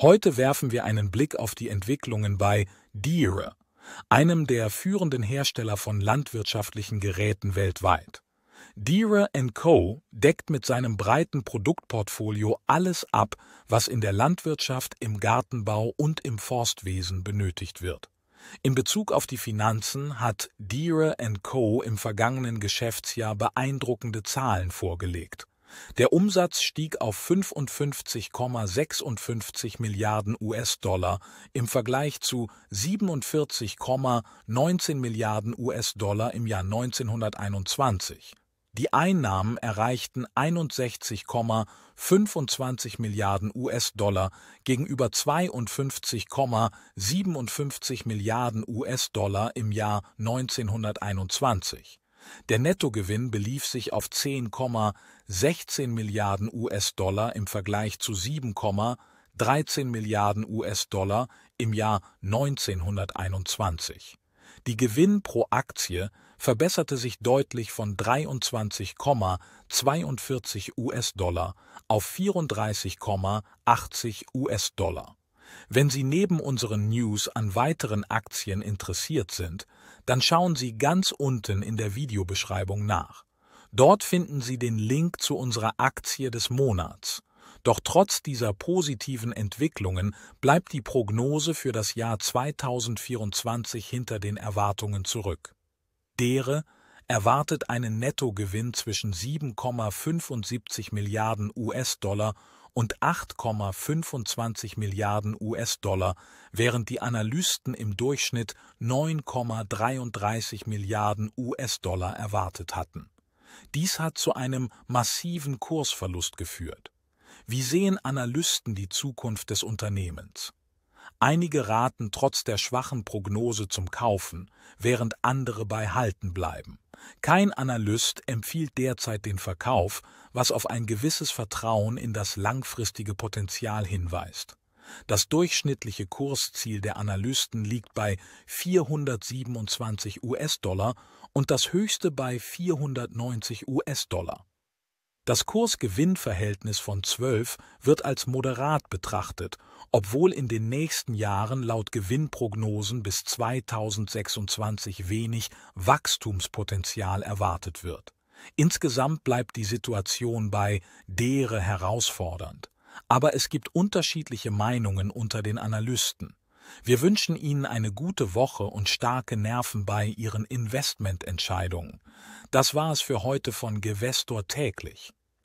Heute werfen wir einen Blick auf die Entwicklungen bei Deere, einem der führenden Hersteller von landwirtschaftlichen Geräten weltweit. Deere Co. deckt mit seinem breiten Produktportfolio alles ab, was in der Landwirtschaft, im Gartenbau und im Forstwesen benötigt wird. In Bezug auf die Finanzen hat Deere Co. im vergangenen Geschäftsjahr beeindruckende Zahlen vorgelegt. Der Umsatz stieg auf 55,56 Milliarden US-Dollar im Vergleich zu 47,19 Milliarden US-Dollar im Jahr 1921. Die Einnahmen erreichten 61,25 Milliarden US-Dollar gegenüber 52,57 Milliarden US-Dollar im Jahr 1921. Der Nettogewinn belief sich auf 10,16 Milliarden US-Dollar im Vergleich zu 7,13 Milliarden US-Dollar im Jahr 1921. Die Gewinn pro Aktie verbesserte sich deutlich von 23,42 US-Dollar auf 34,80 US-Dollar. Wenn Sie neben unseren News an weiteren Aktien interessiert sind, dann schauen Sie ganz unten in der Videobeschreibung nach. Dort finden Sie den Link zu unserer Aktie des Monats. Doch trotz dieser positiven Entwicklungen bleibt die Prognose für das Jahr 2024 hinter den Erwartungen zurück. Dere erwartet einen Nettogewinn zwischen 7,75 Milliarden US-Dollar und 8,25 Milliarden US-Dollar, während die Analysten im Durchschnitt 9,33 Milliarden US-Dollar erwartet hatten. Dies hat zu einem massiven Kursverlust geführt. Wie sehen Analysten die Zukunft des Unternehmens? Einige raten trotz der schwachen Prognose zum Kaufen, während andere bei Halten bleiben. Kein Analyst empfiehlt derzeit den Verkauf, was auf ein gewisses Vertrauen in das langfristige Potenzial hinweist. Das durchschnittliche Kursziel der Analysten liegt bei 427 US-Dollar und das höchste bei 490 US-Dollar. Das Kurs-Gewinn-Verhältnis von 12 wird als moderat betrachtet, obwohl in den nächsten Jahren laut Gewinnprognosen bis 2026 wenig Wachstumspotenzial erwartet wird. Insgesamt bleibt die Situation bei dere herausfordernd. Aber es gibt unterschiedliche Meinungen unter den Analysten. Wir wünschen Ihnen eine gute Woche und starke Nerven bei Ihren Investmententscheidungen. Das war es für heute von Gewestor täglich.